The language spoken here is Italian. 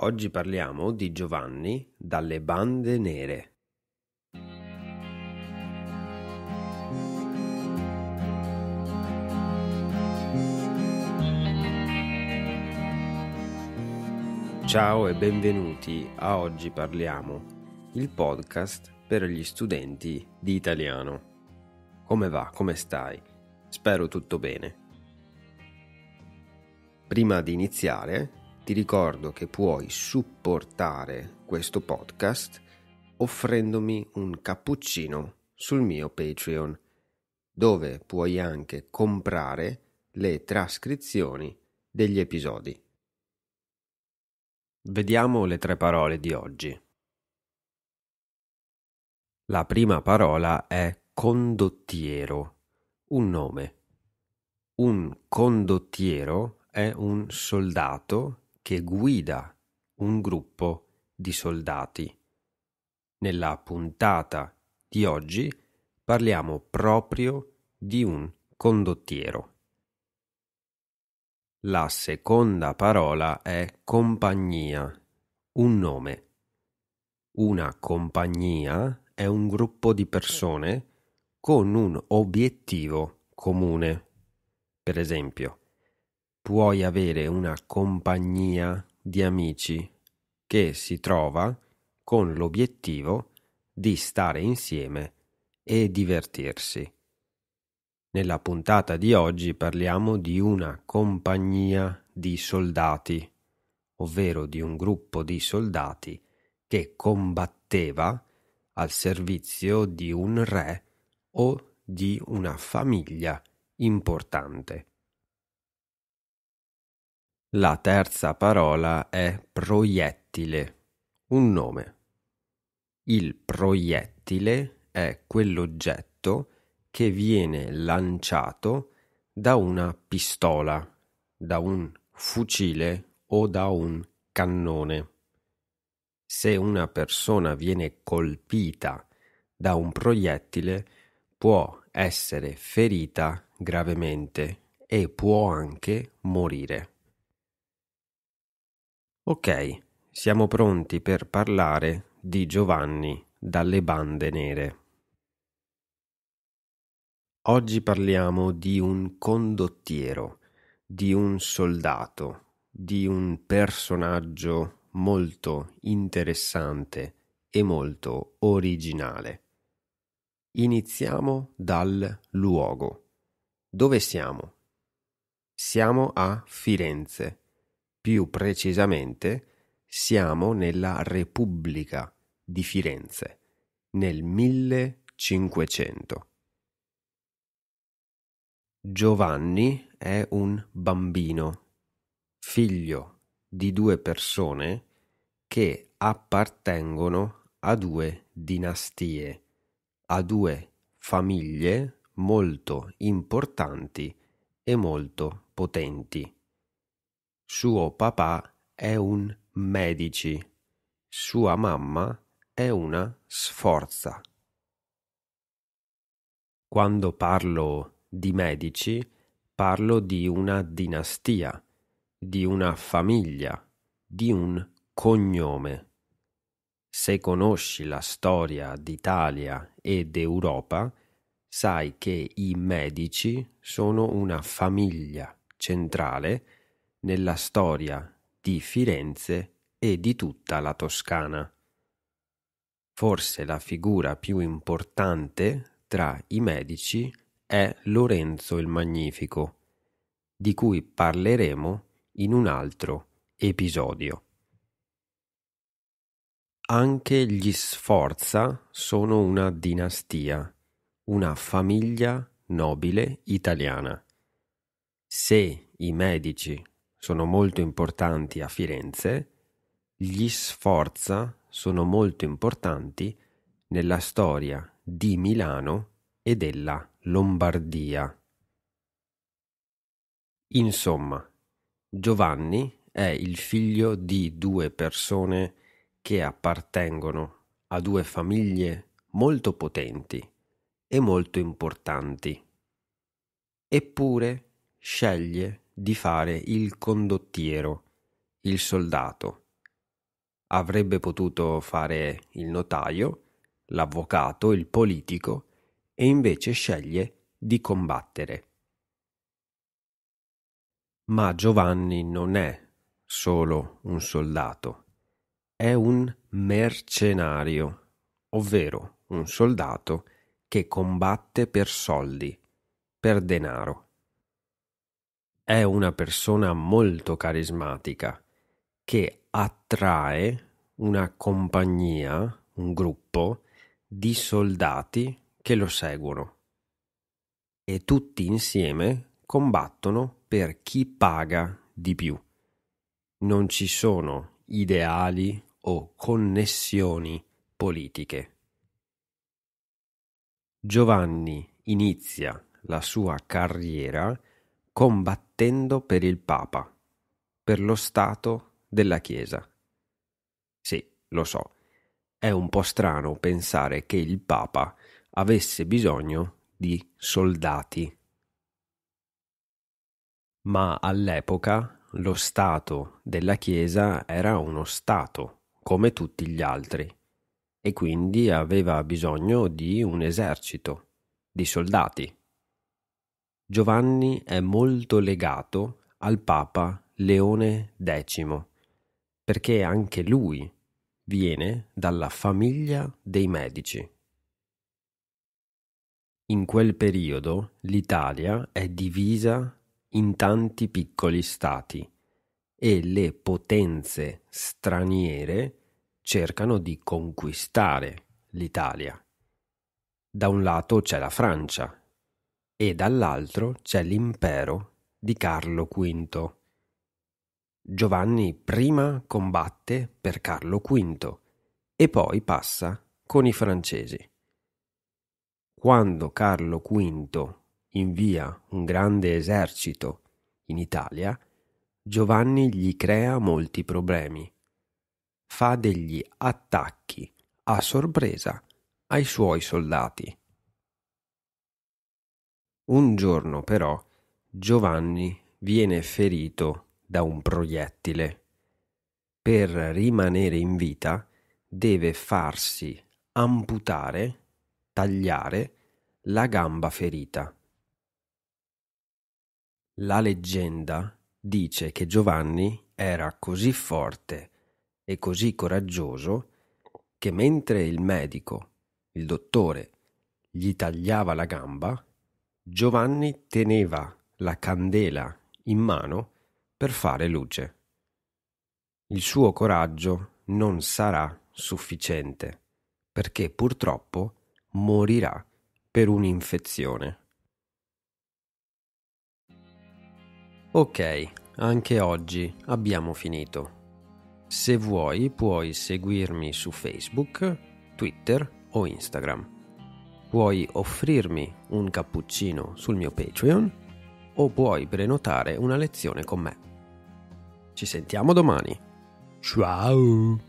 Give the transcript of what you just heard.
Oggi parliamo di Giovanni dalle bande nere. Ciao e benvenuti a Oggi parliamo, il podcast per gli studenti di italiano. Come va? Come stai? Spero tutto bene. Prima di iniziare ti ricordo che puoi supportare questo podcast offrendomi un cappuccino sul mio Patreon, dove puoi anche comprare le trascrizioni degli episodi. Vediamo le tre parole di oggi. La prima parola è condottiero, un nome. Un condottiero è un soldato che guida un gruppo di soldati. Nella puntata di oggi parliamo proprio di un condottiero. La seconda parola è compagnia, un nome. Una compagnia è un gruppo di persone con un obiettivo comune. Per esempio, puoi avere una compagnia di amici che si trova con l'obiettivo di stare insieme e divertirsi. Nella puntata di oggi parliamo di una compagnia di soldati, ovvero di un gruppo di soldati che combatteva al servizio di un re o di una famiglia importante. La terza parola è proiettile, un nome. Il proiettile è quell'oggetto che viene lanciato da una pistola, da un fucile o da un cannone. Se una persona viene colpita da un proiettile può essere ferita gravemente e può anche morire. Ok, siamo pronti per parlare di Giovanni dalle bande nere. Oggi parliamo di un condottiero, di un soldato, di un personaggio molto interessante e molto originale. Iniziamo dal luogo. Dove siamo? Siamo a Firenze più precisamente, siamo nella Repubblica di Firenze nel 1500. Giovanni è un bambino, figlio di due persone che appartengono a due dinastie, a due famiglie molto importanti e molto potenti. Suo papà è un medici, sua mamma è una sforza. Quando parlo di medici, parlo di una dinastia, di una famiglia, di un cognome. Se conosci la storia d'Italia e d'Europa, sai che i medici sono una famiglia centrale nella storia di Firenze e di tutta la Toscana. Forse la figura più importante tra i medici è Lorenzo il Magnifico, di cui parleremo in un altro episodio. Anche gli Sforza sono una dinastia, una famiglia nobile italiana. Se i medici sono molto importanti a Firenze, gli Sforza sono molto importanti nella storia di Milano e della Lombardia. Insomma, Giovanni è il figlio di due persone che appartengono a due famiglie molto potenti e molto importanti. Eppure sceglie di fare il condottiero, il soldato. Avrebbe potuto fare il notaio, l'avvocato, il politico e invece sceglie di combattere. Ma Giovanni non è solo un soldato, è un mercenario, ovvero un soldato che combatte per soldi, per denaro è una persona molto carismatica che attrae una compagnia, un gruppo di soldati che lo seguono e tutti insieme combattono per chi paga di più. Non ci sono ideali o connessioni politiche. Giovanni inizia la sua carriera combattendo per il Papa, per lo Stato della Chiesa. Sì, lo so, è un po' strano pensare che il Papa avesse bisogno di soldati. Ma all'epoca lo Stato della Chiesa era uno Stato, come tutti gli altri, e quindi aveva bisogno di un esercito, di soldati Giovanni è molto legato al Papa Leone X, perché anche lui viene dalla famiglia dei Medici. In quel periodo l'Italia è divisa in tanti piccoli stati e le potenze straniere cercano di conquistare l'Italia. Da un lato c'è la Francia e dall'altro c'è l'impero di Carlo V. Giovanni prima combatte per Carlo V e poi passa con i francesi. Quando Carlo V invia un grande esercito in Italia, Giovanni gli crea molti problemi. Fa degli attacchi a sorpresa ai suoi soldati un giorno però Giovanni viene ferito da un proiettile. Per rimanere in vita deve farsi amputare, tagliare la gamba ferita. La leggenda dice che Giovanni era così forte e così coraggioso che mentre il medico, il dottore, gli tagliava la gamba, Giovanni teneva la candela in mano per fare luce. Il suo coraggio non sarà sufficiente perché purtroppo morirà per un'infezione. Ok, anche oggi abbiamo finito. Se vuoi puoi seguirmi su Facebook, Twitter o Instagram. Puoi offrirmi un cappuccino sul mio Patreon o puoi prenotare una lezione con me. Ci sentiamo domani. Ciao!